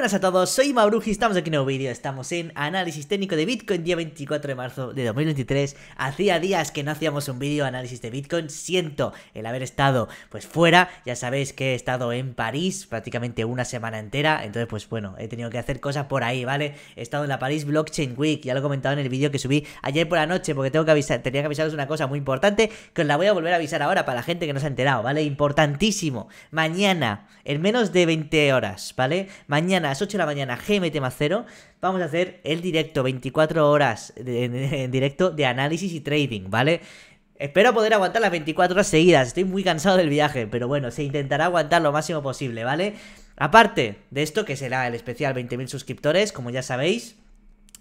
buenas a todos, soy Mabruji, estamos aquí en un nuevo vídeo, estamos en análisis técnico de Bitcoin día 24 de marzo de 2023 Hacía días que no hacíamos un vídeo análisis de Bitcoin, siento el haber estado pues fuera, ya sabéis que he estado en París prácticamente una semana entera Entonces pues bueno, he tenido que hacer cosas por ahí, ¿vale? He estado en la París Blockchain Week, ya lo he comentado en el vídeo que subí ayer por la noche Porque tengo que avisar, tenía que avisaros una cosa muy importante que os la voy a volver a avisar ahora para la gente que no se ha enterado, ¿vale? Importantísimo, mañana, en menos de 20 horas, ¿vale? Mañana a las 8 de la mañana, GMT más 0, vamos a hacer el directo, 24 horas en directo de análisis y trading, ¿vale? Espero poder aguantar las 24 horas seguidas, estoy muy cansado del viaje, pero bueno, se intentará aguantar lo máximo posible, ¿vale? Aparte de esto, que será el especial 20.000 suscriptores, como ya sabéis,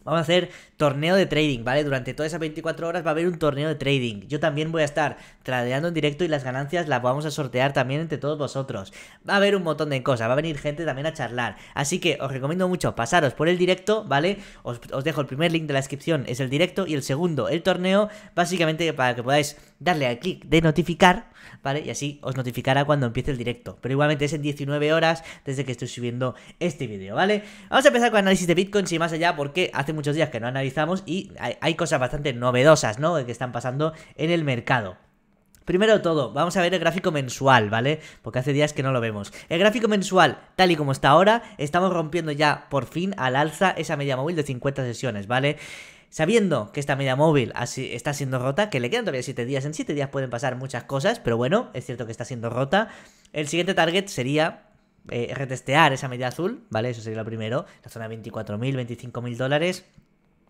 Vamos a hacer torneo de trading, ¿vale? Durante todas esas 24 horas va a haber un torneo de trading. Yo también voy a estar tradeando en directo y las ganancias las vamos a sortear también entre todos vosotros. Va a haber un montón de cosas, va a venir gente también a charlar. Así que os recomiendo mucho pasaros por el directo, ¿vale? Os, dejo el primer link de la descripción, es el directo, y el segundo, el torneo, básicamente para que podáis darle al clic de notificar, ¿vale? Y así os notificará cuando empiece el directo. Pero igualmente es en 19 horas desde que estoy subiendo este vídeo, ¿vale? Vamos a empezar con análisis de Bitcoin, y más allá, porque hace muchos días que no analizamos y hay, cosas bastante novedosas, ¿no? Que están pasando en el mercado. Primero todo, vamos a ver el gráfico mensual, ¿vale? Porque hace días que no lo vemos. El gráfico mensual, tal y como está ahora, estamos rompiendo ya por fin al alza esa media móvil de 50 sesiones, ¿vale? Sabiendo que esta media móvil así está siendo rota, que le quedan todavía 7 días, en 7 días pueden pasar muchas cosas, pero bueno, es cierto que está siendo rota. El siguiente target sería eh, retestear esa media azul, ¿vale? Eso sería lo primero, la zona 24.000, 25.000 dólares.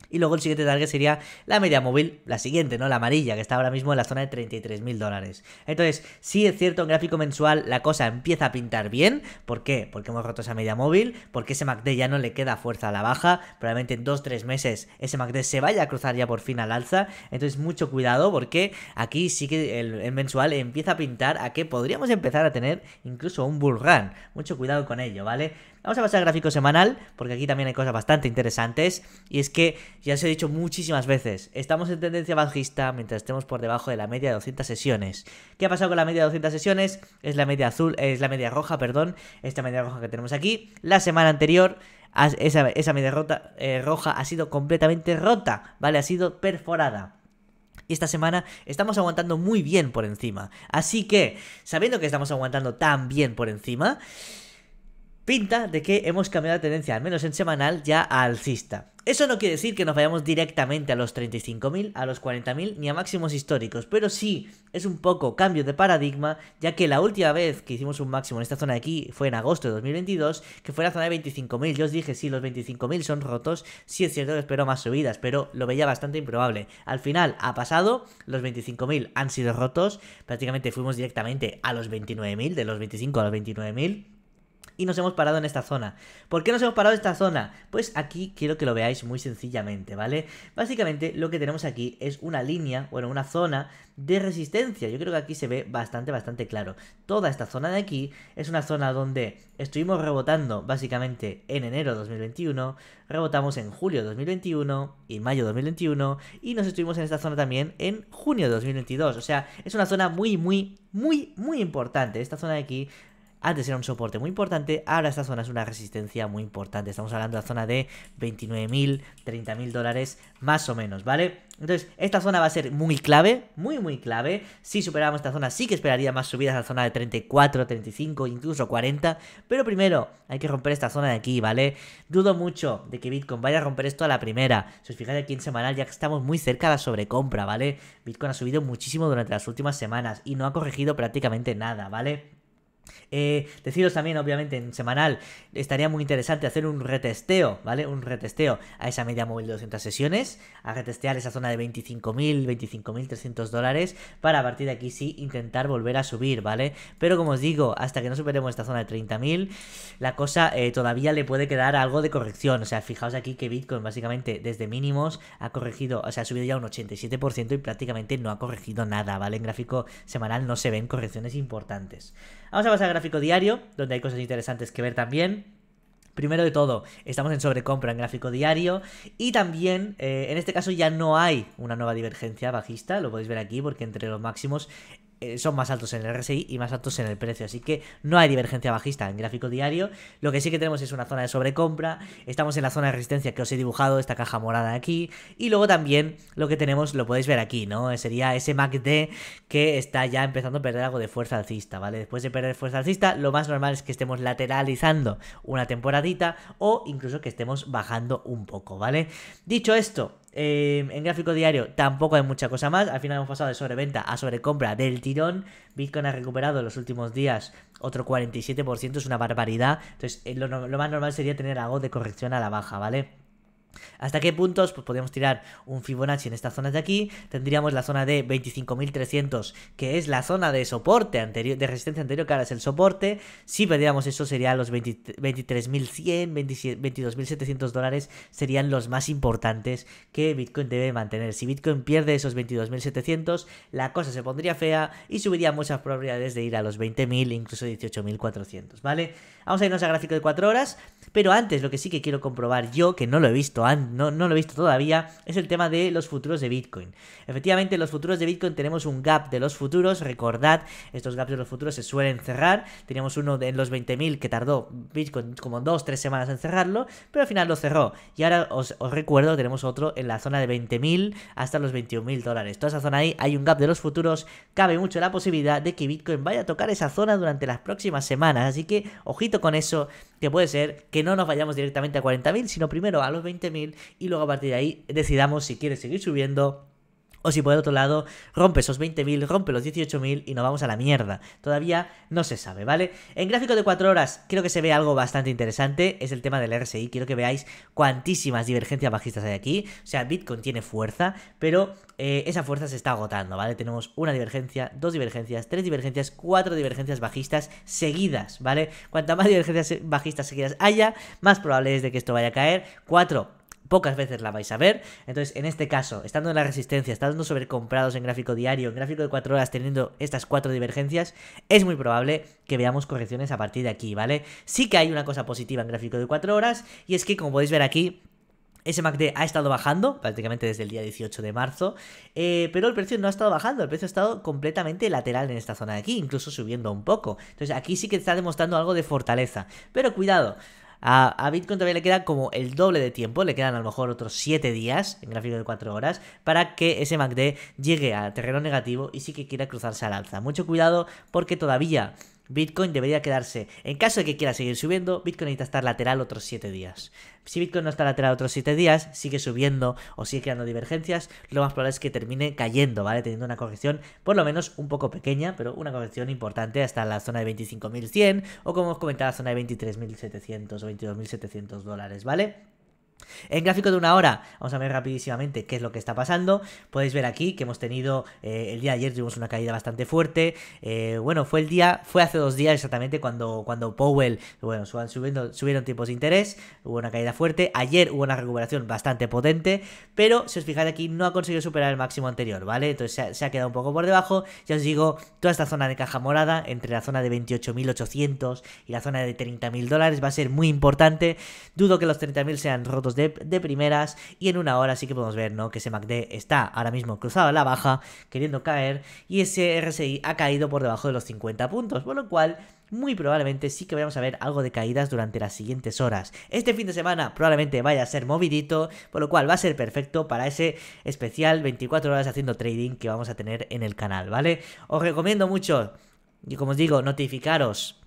Y luego el siguiente target sería la media móvil, la siguiente, ¿no? La amarilla, que está ahora mismo en la zona de 33.000 dólares. Entonces, sí es cierto, en gráfico mensual la cosa empieza a pintar bien. ¿Por qué? Porque hemos roto esa media móvil, porque ese MACD ya no le queda fuerza a la baja. Probablemente en 2-3 meses ese MACD se vaya a cruzar ya por fin al alza. Entonces, mucho cuidado porque aquí sí que el, el mensual empieza a pintar a que podríamos empezar a tener incluso un bull run. Mucho cuidado con ello, ¿vale? Vamos a pasar al gráfico semanal, porque aquí también hay cosas bastante interesantes. Y es que ya os he dicho muchísimas veces, estamos en tendencia bajista mientras estemos por debajo de la media de 200 sesiones. ¿Qué ha pasado con la media de 200 sesiones? Es la media azul, es la media roja, perdón, esta media roja que tenemos aquí. La semana anterior esa, media rota, eh, roja ha sido completamente rota, ¿vale? Ha sido perforada. Y esta semana estamos aguantando muy bien por encima. Así que, sabiendo que estamos aguantando tan bien por encima, pinta de que hemos cambiado la tendencia, al menos en semanal, ya a alcista. Eso no quiere decir que nos vayamos directamente a los 35.000, a los 40.000 ni a máximos históricos, pero sí es un poco cambio de paradigma, ya que la última vez que hicimos un máximo en esta zona de aquí fue en agosto de 2022, que fue la zona de 25.000. Yo os dije, sí, los 25.000 son rotos, sí es cierto que espero más subidas, pero lo veía bastante improbable. Al final ha pasado, los 25.000 han sido rotos, prácticamente fuimos directamente a los 29.000, de los 25 a los 29.000 y nos hemos parado en esta zona. ¿Por qué nos hemos parado en esta zona? Pues aquí quiero que lo veáis muy sencillamente, ¿vale? Básicamente lo que tenemos aquí es una línea, bueno, una zona de resistencia. Yo creo que aquí se ve bastante, bastante claro. Toda esta zona de aquí es una zona donde estuvimos rebotando básicamente en enero de 2021, rebotamos en julio de 2021 y mayo de 2021 y nos estuvimos en esta zona también en junio de 2022. O sea, es una zona muy, muy, muy, muy importante. Esta zona de aquí antes era un soporte muy importante, ahora esta zona es una resistencia muy importante. Estamos hablando de la zona de 29.000, 30.000 dólares más o menos, ¿vale? Entonces, esta zona va a ser muy clave, muy, muy clave. Si superamos esta zona, sí que esperaría más subidas a la zona de 34, 35, incluso 40. Pero primero hay que romper esta zona de aquí, ¿vale? Dudo mucho de que Bitcoin vaya a romper esto a la primera. Si os fijáis aquí en semanal, ya que estamos muy cerca de la sobrecompra, ¿vale? Bitcoin ha subido muchísimo durante las últimas semanas y no ha corregido prácticamente nada, ¿vale? Eh, deciros también, obviamente, en semanal estaría muy interesante hacer un retesteo, ¿vale? Un retesteo a esa media móvil de 200 sesiones, a retestear esa zona de 25.000, 25.300 dólares, para a partir de aquí sí intentar volver a subir, ¿vale? Pero como os digo, hasta que no superemos esta zona de 30.000, la cosa eh, todavía le puede quedar algo de corrección. O sea, fijaos aquí que Bitcoin básicamente desde mínimos ha corregido, o sea, ha subido ya un 87% y prácticamente no ha corregido nada, ¿vale? En gráfico semanal no se ven correcciones importantes. Vamos a pasar a gráfico diario, donde hay cosas interesantes que ver también. Primero de todo, estamos en sobrecompra en gráfico diario y también eh, en este caso ya no hay una nueva divergencia bajista, lo podéis ver aquí porque entre los máximos eh, son más altos en el RSI y más altos en el precio. Así que no hay divergencia bajista en gráfico diario. Lo que sí que tenemos es una zona de sobrecompra. Estamos en la zona de resistencia que os he dibujado, esta caja morada aquí. Y luego también lo que tenemos, lo podéis ver aquí, ¿no? Sería ese MACD que está ya empezando a perder algo de fuerza alcista, ¿vale? Después de perder fuerza alcista, lo más normal es que estemos lateralizando una temporadita o incluso que estemos bajando un poco, ¿vale? Dicho esto, Em, en gráfico diario tampoco hay mucha cosa más. Al final hemos pasado de sobreventa a sobrecompra del tirón. Bitcoin ha recuperado en los últimos días otro 47%, es una barbaridad. Entonces, eh, lo, más normal sería tener algo de corrección a la baja, ¿vale? ¿Hasta qué puntos? Pues podríamos tirar un Fibonacci en estas zonas de aquí. Tendríamos la zona de 25.300, que es la zona de soporte anterior, de resistencia anterior, que ahora es el soporte. Si perdíamos eso, serían los 23.100, 22.700 dólares, serían los más importantes que Bitcoin debe mantener. Si Bitcoin pierde esos 22.700, la cosa se pondría fea y subiría muchas probabilidades de ir a los 20.000, incluso 18.400, ¿vale? Vamos a irnos a gráfico de 4 horas, pero antes lo que sí que quiero comprobar yo, que no lo he visto, no, lo he visto todavía, es el tema de los futuros de Bitcoin. Efectivamente, en los futuros de Bitcoin tenemos un gap de los futuros, recordad, estos gaps de los futuros se suelen cerrar, teníamos uno en los 20.000 que tardó Bitcoin como 2-3 semanas en cerrarlo, pero al final lo cerró. Y ahora os, os recuerdo, tenemos otro en la zona de 20.000 hasta los 21.000 dólares. Toda esa zona ahí hay un gap de los futuros, cabe mucho la posibilidad de que Bitcoin vaya a tocar esa zona durante las próximas semanas, así que ojito con eso, que puede ser que no nos vayamos directamente a 40.000, sino primero a los 20.000 y luego a partir de ahí decidamos si quiere seguir subiendo o si por el otro lado rompe esos 20.000, rompe los 18.000 y nos vamos a la mierda. Todavía no se sabe, ¿vale? En gráfico de 4 horas creo que se ve algo bastante interesante. Es el tema del RSI. Quiero que veáis cuantísimas divergencias bajistas hay aquí. O sea, Bitcoin tiene fuerza, pero eh, esa fuerza se está agotando, ¿vale? Tenemos una divergencia, dos divergencias, tres divergencias, cuatro divergencias bajistas seguidas, ¿vale? Cuanta más divergencias bajistas seguidas haya, más probable es de que esto vaya a caer. Cuatro pocas veces la vais a ver. Entonces, en este caso, estando en la resistencia, estando sobrecomprados en gráfico diario, en gráfico de 4 horas, teniendo estas cuatro divergencias, es muy probable que veamos correcciones a partir de aquí, ¿vale? Sí que hay una cosa positiva en gráfico de 4 horas, y es que, como podéis ver aquí, ese MACD ha estado bajando prácticamente desde el día 18 de marzo, eh, pero el precio no ha estado bajando, el precio ha estado completamente lateral en esta zona de aquí, incluso subiendo un poco. Entonces aquí sí que está demostrando algo de fortaleza, pero cuidado. A, Bitcoin todavía le queda como el doble de tiempo, le quedan a lo mejor otros 7 días, en gráfico de 4 horas, para que ese MACD llegue al terreno negativo y sí que quiera cruzarse al alza. Mucho cuidado porque todavía Bitcoin debería quedarse. En caso de que quiera seguir subiendo, Bitcoin necesita estar lateral otros 7 días. Si Bitcoin no está lateral otros 7 días, sigue subiendo o sigue creando divergencias, lo más probable es que termine cayendo, ¿vale? Teniendo una corrección por lo menos un poco pequeña, pero una corrección importante hasta la zona de 25.100 o como os comentado, la zona de 23.700 o 22.700 dólares, ¿vale? En gráfico de una hora, vamos a ver rapidísimamente qué es lo que está pasando. Podéis ver aquí que hemos tenido eh, el día de ayer, tuvimos una caída bastante fuerte. Eh, bueno, fue el día, fue hace dos días exactamente cuando, cuando Powell, bueno, subiendo, subieron tipos de interés, hubo una caída fuerte. Ayer hubo una recuperación bastante potente, pero si os fijáis aquí, no ha conseguido superar el máximo anterior, ¿vale? Entonces se se ha quedado un poco por debajo. Ya os digo, toda esta zona de caja morada, entre la zona de 28.800 y la zona de 30.000 dólares, va a ser muy importante. Dudo que los 30.000 sean rotos de, primeras y en una hora sí que podemos ver ¿no? que ese MACD está ahora mismo cruzado a la baja, queriendo caer y ese RSI ha caído por debajo de los 50 puntos, por lo cual muy probablemente sí que vamos a ver algo de caídas durante las siguientes horas. Este fin de semana probablemente vaya a ser movidito, por lo cual va a ser perfecto para ese especial 24 horas haciendo trading que vamos a tener en el canal, ¿vale? Os recomiendo mucho, y como os digo, notificaros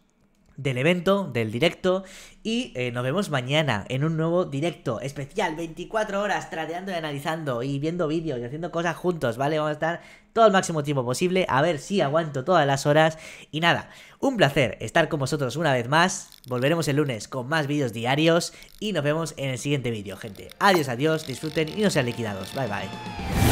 del evento, del directo. Y eh, nos vemos mañana en un nuevo directo especial, 24 horas, tradeando y analizando y viendo vídeos y haciendo cosas juntos, ¿vale? Vamos a estar todo el máximo tiempo posible, a ver si aguanto todas las horas. Y nada, un placer estar con vosotros una vez más. Volveremos el lunes con más vídeos diarios y nos vemos en el siguiente vídeo, gente. Adiós, adiós, disfruten y no sean liquidados. Bye, bye.